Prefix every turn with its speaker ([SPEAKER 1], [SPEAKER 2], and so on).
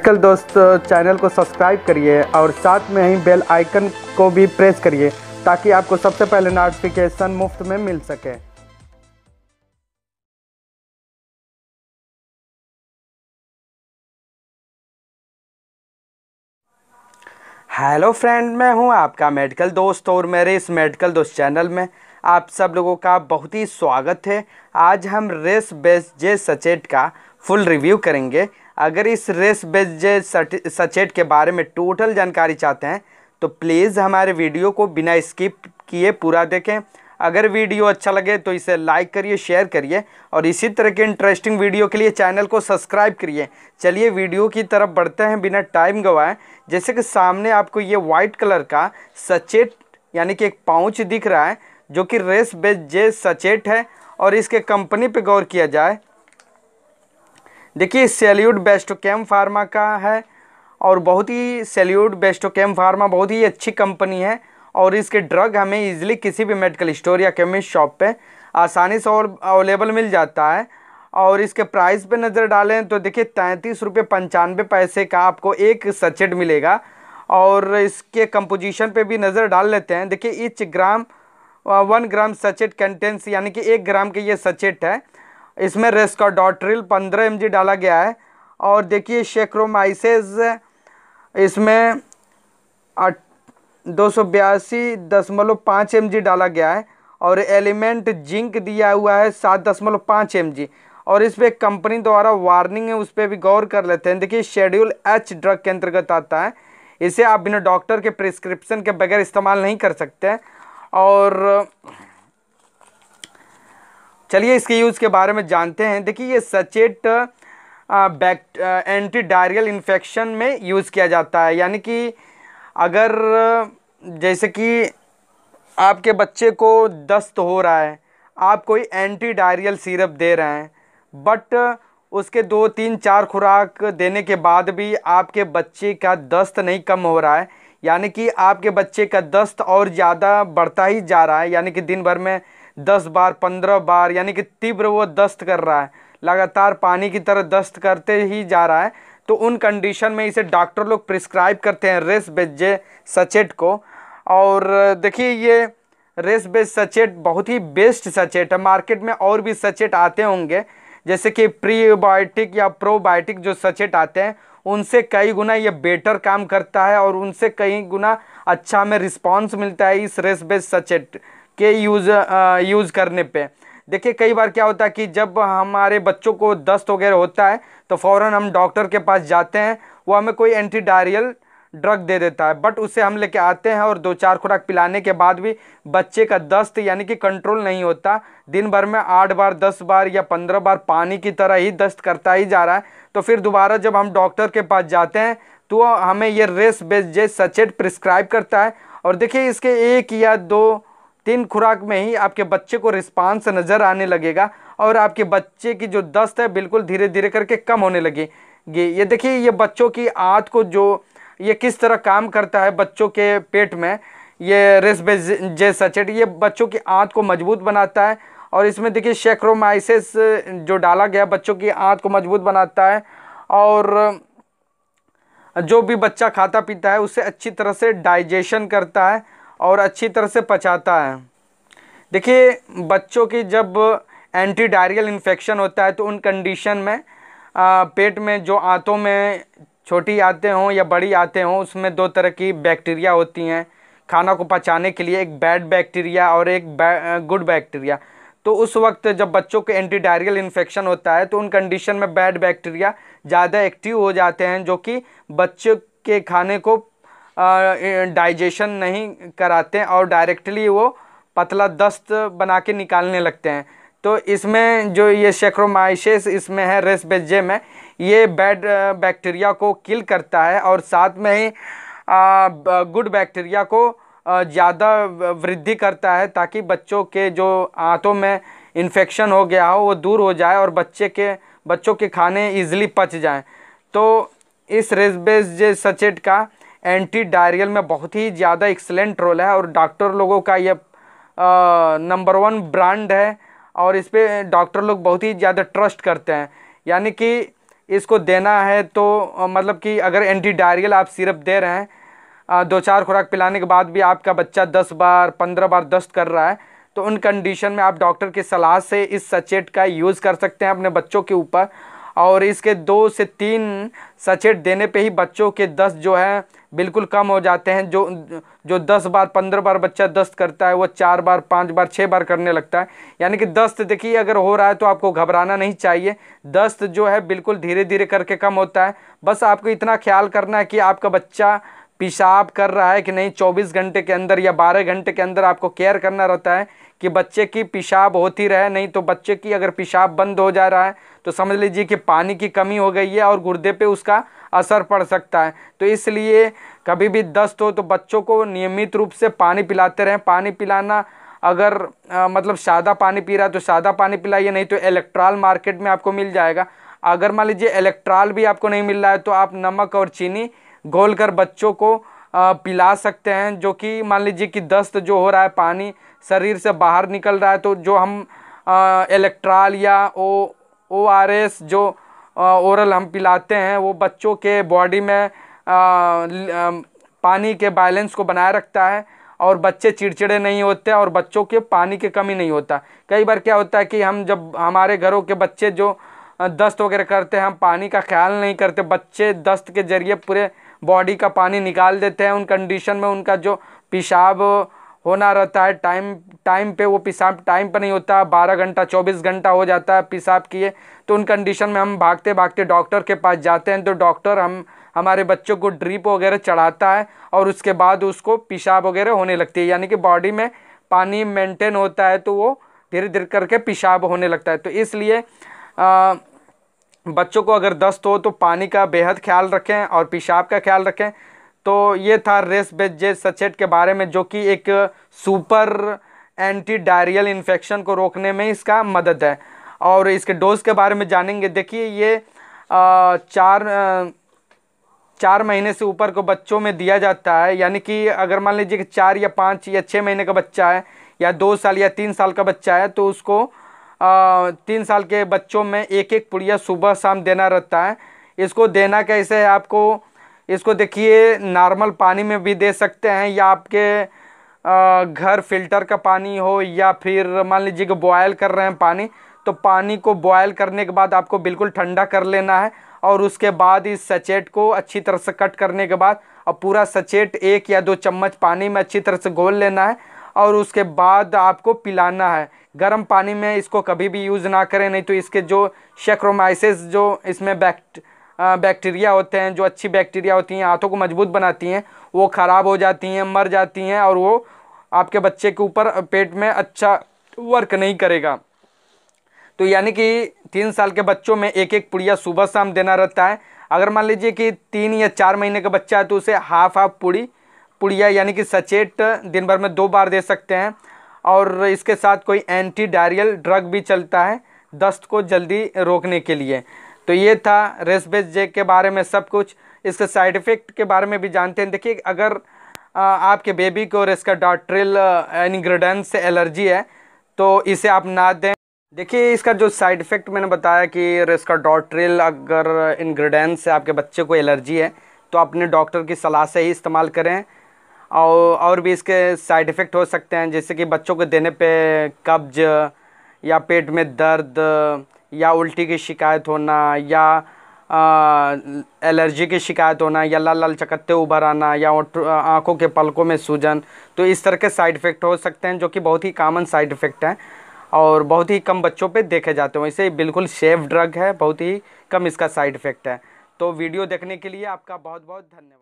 [SPEAKER 1] medical दोस्त channel को subscribe करिए और साथ में ही बेल आइकन को भी प्रेस करिए ताकि आपको सबसे पहले नोटिफिकेशन मुफ्त में मिल सके हेलो फ्रेंड मैं हूं आपका मेडिकल दोस्त और मेरे इस मेडिकल दोस्त चैनल में आप सब लोगों का बहुत ही स्वागत है आज हम रेस बेस जे सचेट का फुल रिव्यू करेंगे अगर इस रेस बेस्ड सचेट के बारे में टोटल जानकारी चाहते हैं तो प्लीज़ हमारे वीडियो को बिना स्किप किए पूरा देखें अगर वीडियो अच्छा लगे तो इसे लाइक करिए शेयर करिए और इसी तरह के इंटरेस्टिंग वीडियो के लिए चैनल को सब्सक्राइब करिए चलिए वीडियो की तरफ बढ़ते हैं बिना टाइम गवाए जैसे कि सामने आपको ये वाइट कलर का सचेट यानी कि एक पाउच दिख रहा है जो कि रेस बेज जे सचेट है और इसके कंपनी पे गौर किया जाए देखिए सेल्यूट बेस्टोकैम फार्मा का है और बहुत ही सैल्यूट बेस्टोकैम फार्मा बहुत ही अच्छी कंपनी है और इसके ड्रग हमें इजीली किसी भी मेडिकल स्टोर या केमिस्ट शॉप पे आसानी से और अवेलेबल मिल जाता है और इसके प्राइस पे नज़र डालें तो देखिए तैंतीस रुपये पंचानवे पैसे का आपको एक सचेट मिलेगा और इसके कंपोजिशन पे भी नज़र डाल लेते हैं देखिए each gram one gram sachet contains यानी कि एक ग्राम के ये सचेट है इसमें रेस्काडॉट्रिल पंद्रह एम डाला गया है और देखिए शेक्रोमाइसेज इसमें दो सौ बयासी दशमलव पाँच एम डाला गया है और एलिमेंट जिंक दिया हुआ है सात दशमलव पाँच एम और इस पर कंपनी द्वारा वार्निंग है उस पर भी गौर कर लेते हैं देखिए शेड्यूल एच ड्रग के अंतर्गत आता है इसे आप बिना डॉक्टर के प्रिस्क्रिप्शन के बगैर इस्तेमाल नहीं कर सकते और चलिए इसके यूज़ के बारे में जानते हैं देखिए ये सचेट बैक्ट एंटी डायरियल इन्फेक्शन में यूज़ किया जाता है यानी कि अगर जैसे कि आपके बच्चे को दस्त हो रहा है आप कोई एंटी डायरियल सिरप दे रहे हैं बट उसके दो तीन चार खुराक देने के बाद भी आपके बच्चे का दस्त नहीं कम हो रहा है यानी कि आपके बच्चे का दस्त और ज़्यादा बढ़ता ही जा रहा है यानी कि दिन भर में दस बार पंद्रह बार यानी कि तीव्र वो दस्त कर रहा है लगातार पानी की तरह दस्त करते ही जा रहा है तो उन कंडीशन में इसे डॉक्टर लोग प्रिस्क्राइब करते हैं रेस बेजे सचेट को और देखिए ये रेस बेज सचेट बहुत ही बेस्ट सचेट है मार्केट में और भी सचेट आते होंगे जैसे कि प्रीबायोटिक या प्रोबायोटिक जो सचेट आते हैं उनसे कई गुना ये बेटर काम करता है और उनसे कई गुना अच्छा हमें रिस्पॉन्स मिलता है इस रेस बेज सचेट के यूज़ यूज़ करने पे देखिए कई बार क्या होता है कि जब हमारे बच्चों को दस्त वगैरह होता है तो फ़ौर हम डॉक्टर के पास जाते हैं वो हमें कोई एंटी डायरियल ड्रग दे देता है बट उसे हम लेके आते हैं और दो चार खुराक पिलाने के बाद भी बच्चे का दस्त यानी कि कंट्रोल नहीं होता दिन भर में आठ बार दस बार या पंद्रह बार पानी की तरह ही दस्त करता ही जा रहा है तो फिर दोबारा जब हम डॉक्टर के पास जाते हैं तो हमें ये रेस बेस जे सचेट प्रिस्क्राइब करता है और देखिए इसके एक या दो तीन खुराक में ही आपके बच्चे को रिस्पांस नज़र आने लगेगा और आपके बच्चे की जो दस्त है बिल्कुल धीरे धीरे करके कम होने लगेगी ये देखिए ये बच्चों की आँत को जो ये किस तरह काम करता है बच्चों के पेट में ये रेसबेजे सचेट ये बच्चों की आँत को मजबूत बनाता है और इसमें देखिए शेक्रोमाइसिस जो डाला गया बच्चों की आँत को मजबूत बनाता है और जो भी बच्चा खाता पीता है उसे अच्छी तरह से डाइजेशन करता है और अच्छी तरह से पचाता है देखिए बच्चों की जब एंटी डायरियल इन्फेक्शन होता है तो उन कंडीशन में आ, पेट में जो आँतों में छोटी आते हों या बड़ी आते हों उसमें दो तरह की बैक्टीरिया होती हैं खाना को पचाने के लिए एक बैड बैक्टीरिया और एक बै, गुड बैक्टीरिया तो उस वक्त जब बच्चों के एंटी डायरियल इन्फेक्शन होता है तो उन कंडीशन में बैड बैक्टीरिया ज़्यादा एक्टिव हो जाते हैं जो कि बच्चों के खाने को डाइजेशन नहीं कराते और डायरेक्टली वो पतला दस्त बना के निकालने लगते हैं तो इसमें जो ये शेक्रोमाइसिस इसमें है रेस बेजे में ये बैड बैक्टीरिया को किल करता है और साथ में ही गुड बैक्टीरिया को ज़्यादा वृद्धि करता है ताकि बच्चों के जो आँतों में इन्फेक्शन हो गया हो वो दूर हो जाए और बच्चे के बच्चों के खाने ईजिली पच जाएं तो इस रेसबेज सचेट का एंटी डायरियल में बहुत ही ज़्यादा एक्सलेंट रोल है और डॉक्टर लोगों का यह नंबर वन ब्रांड है और इस पर डॉक्टर लोग बहुत ही ज़्यादा ट्रस्ट करते हैं यानी कि इसको देना है तो मतलब कि अगर एंटी डायरियल आप सिरप दे रहे हैं दो चार खुराक पिलाने के बाद भी आपका बच्चा दस बार पंद्रह बार दस्त कर रहा है तो उन कंडीशन में आप डॉक्टर की सलाह से इस सचेट का यूज़ कर सकते हैं अपने बच्चों के ऊपर और इसके दो से तीन सचेट देने पे ही बच्चों के दस्त जो है बिल्कुल कम हो जाते हैं जो जो दस बार पंद्रह बार बच्चा दस्त करता है वो चार बार पाँच बार छः बार करने लगता है यानी कि दस्त देखिए अगर हो रहा है तो आपको घबराना नहीं चाहिए दस्त जो है बिल्कुल धीरे धीरे करके कम होता है बस आपको इतना ख्याल करना है कि आपका बच्चा पेशाब कर रहा है कि नहीं 24 घंटे के अंदर या 12 घंटे के अंदर आपको केयर करना रहता है कि बच्चे की पेशाब होती रहे नहीं तो बच्चे की अगर पेशाब बंद हो जा रहा है तो समझ लीजिए कि पानी की कमी हो गई है और गुर्दे पे उसका असर पड़ सकता है तो इसलिए कभी भी दस्त हो तो बच्चों को नियमित रूप से पानी पिलाते रहें पानी पिलाना अगर आ, मतलब सादा पानी पी रहा है तो सादा पानी पिलाइए नहीं तो इलेक्ट्रॉल मार्केट में आपको मिल जाएगा अगर मान लीजिए इलेक्ट्रॉल भी आपको नहीं मिल रहा है तो आप नमक और चीनी घोल कर बच्चों को पिला सकते हैं जो कि मान लीजिए कि दस्त जो हो रहा है पानी शरीर से बाहर निकल रहा है तो जो हम इलेक्ट्रॉल या ओ ओ आर एस जो ओरल हम पिलाते हैं वो बच्चों के बॉडी में आ, आ, पानी के बैलेंस को बनाए रखता है और बच्चे चिड़चिड़े नहीं होते और बच्चों के पानी की कमी नहीं होता कई बार क्या होता है कि हम जब हमारे घरों के बच्चे जो दस्त वगैरह करते हैं हम पानी का ख्याल नहीं करते बच्चे दस्त के ज़रिए पूरे बॉडी का पानी निकाल देते हैं उन कंडीशन में उनका जो पेशाब होना रहता है टाइम टाइम पे वो पेशाब टाइम पर नहीं होता बारह घंटा चौबीस घंटा हो जाता है पेशाब किए तो उन कंडीशन में हम भागते भागते डॉक्टर के पास जाते हैं तो डॉक्टर हम हमारे बच्चों को ड्रिप वगैरह चढ़ाता है और उसके बाद उसको पेशाब वगैरह होने लगती है यानी कि बॉडी में पानी मेंटेन होता है तो वो धीरे धीरे करके पेशाब होने लगता है तो इसलिए बच्चों को अगर दस्त हो तो पानी का बेहद ख्याल रखें और पेशाब का ख्याल रखें तो ये था रेस बेजे सचेट के बारे में जो कि एक सुपर एंटी डायरियल इन्फेक्शन को रोकने में इसका मदद है और इसके डोज के बारे में जानेंगे देखिए ये आ, चार आ, चार महीने से ऊपर को बच्चों में दिया जाता है यानी कि अगर मान लीजिए कि चार या पाँच या छः महीने का बच्चा है या दो साल या तीन साल का बच्चा है तो उसको तीन साल के बच्चों में एक एक पुड़िया सुबह शाम देना रहता है इसको देना कैसे है आपको इसको देखिए नॉर्मल पानी में भी दे सकते हैं या आपके घर फिल्टर का पानी हो या फिर मान लीजिए कि बॉयल कर रहे हैं पानी तो पानी को बॉयल करने के बाद आपको बिल्कुल ठंडा कर लेना है और उसके बाद इस सचेट को अच्छी तरह से कट करने के बाद और पूरा सचेट एक या दो चम्मच पानी में अच्छी तरह से घोल लेना है और उसके बाद आपको पिलाना है गर्म पानी में इसको कभी भी यूज़ ना करें नहीं तो इसके जो शेक्रोमाइसिस जो इसमें बैक्ट बैक्टीरिया होते हैं जो अच्छी बैक्टीरिया होती हैं हाथों को मजबूत बनाती हैं वो ख़राब हो जाती हैं मर जाती हैं और वो आपके बच्चे के ऊपर पेट में अच्छा वर्क नहीं करेगा तो यानी कि तीन साल के बच्चों में एक एक पुड़िया सुबह शाम देना रहता है अगर मान लीजिए कि तीन या चार महीने का बच्चा है तो उसे हाफ हाफ पूड़ी पुड़िया यानी कि सचेट दिन भर में दो बार दे सकते हैं और इसके साथ कोई एंटी डायरियल ड्रग भी चलता है दस्त को जल्दी रोकने के लिए तो ये था रेसबेस जेक के बारे में सब कुछ इसके साइड इफ़ेक्ट के बारे में भी जानते हैं देखिए अगर आपके बेबी को और इसका डॉट्रिल इन्ग्रीडेंट से एलर्जी है तो इसे आप ना दें देखिए इसका जो साइड इफ़ेक्ट मैंने बताया कि इसका डॉट्रिल अगर इन्ग्रीडेंट से आपके बच्चे को एलर्जी है तो अपने डॉक्टर की सलाह से ही इस्तेमाल करें और और भी इसके साइड इफ़ेक्ट हो सकते हैं जैसे कि बच्चों को देने पे कब्ज या पेट में दर्द या उल्टी की शिकायत होना या आ, एलर्जी की शिकायत होना या लाल लाल चकत्ते उभर आना या आँखों के पलकों में सूजन तो इस तरह के साइड इफ़ेक्ट हो सकते हैं जो कि बहुत ही कामन साइड इफ़ेक्ट हैं और बहुत ही कम बच्चों पे देखे जाते हैं इसे बिल्कुल सेफ ड्रग है बहुत ही कम इसका साइड इफ़ेक्ट है तो वीडियो देखने के लिए आपका बहुत बहुत धन्यवाद